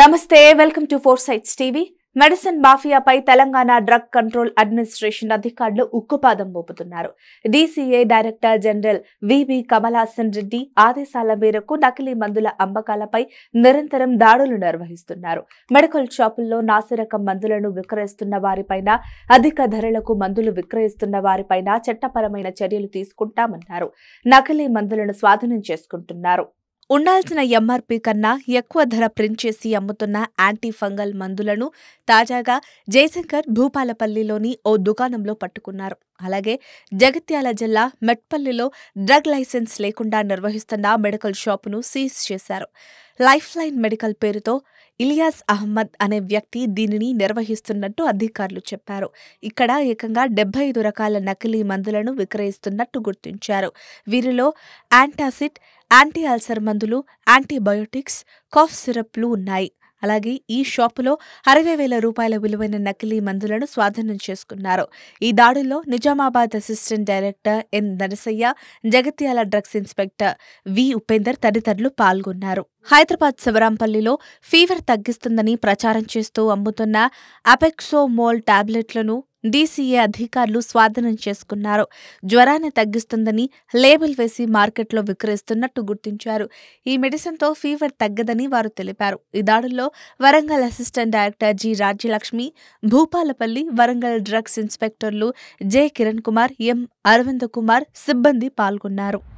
నమస్తే welcome to four sides TV medicine మాఫియాపై Telangana drug control administration అధికారులు ఉక్కుపాదం మోపుతున్నారు DCA director general V V Kamalasan Reddy ఆదేశాల మేరకు నకిలీ మందుల అమ్మకాలపై నిరంతరం దాడులు నిర్వహిస్తున్నారు మెడికల్ షాపుల్లో నాసిరకం మందులను విక్రయిస్తున్న వారిపైన అధిక ధరలకు మందులు విక్రయిస్తున్న వారిపైన చట్టపరమైన చర్యలు తీసుకుంటామన్నారు నకిలీ మందులను స్వాధీనం చేసుకుంటున్నారు ఉండాల్సిన ఎంఆర్పీ కన్నా ఎక్కువ ధర ప్రింట్ చేసి అమ్ముతున్న యాంటీ ఫంగల్ మందులను తాజాగా జయశంకర్ భూపాలపల్లిలోని ఓ దుకాణంలో పట్టుకున్నారు అలాగే జగిత్యాల జిల్లా మెట్పల్లిలో డ్రగ్ లైసెన్స్ లేకుండా నిర్వహిస్తున్న మెడికల్ షాపును సీజ్ చేశారు లైఫ్ లైన్ మెడికల్ పేరుతో ఇలియాస్ అహ్మద్ అనే వ్యక్తి దీనిని నిర్వహిస్తున్నట్టు అధికారులు చెప్పారు ఇక్కడ ఏకంగా డెబ్బై ఐదు రకాల నకిలీ మందులను విక్రయిస్తున్నట్టు గుర్తించారు వీరిలో యాంటాసిడ్ యాంటీ ఆల్సర్ మందులు యాంటీబయోటిక్స్ కాఫ్ సిరప్లు ఉన్నాయి అలాగే ఈ షాపులో అరవై వేల రూపాయల విలువైన నకిలీ మందులను స్వాధీనం చేసుకున్నారు ఈ దాడుల్లో Nizamabad assistant director N Narasayya Jagtial drugs inspector V Upender తదితరులు పాల్గొన్నారు హైదరాబాద్ శివరాంపల్లిలో ఫీవర్ తగ్గిస్తుందని ప్రచారం చేస్తూ అమ్ముతున్న అపెక్సోమోల్ టాబ్లెట్లను డీసీఏ అధికారులు స్వాధీనం చేసుకున్నారు జ్వరాన్ని తగ్గిస్తుందని లేబుల్ వేసి మార్కెట్లో విక్రయిస్తున్నట్టు గుర్తించారు ఈ మెడిసిన్తో ఫీవర్ తగ్గదని వారు తెలిపారు ఈ దాడుల్లో Warangal assistant director G Rajyalakshmi Bhupalpally Warangal drugs ఇన్స్పెక్టర్లు జె కిరణ్ కుమార్ ఎం అరవింద్ కుమార్ సిబ్బంది పాల్గొన్నారు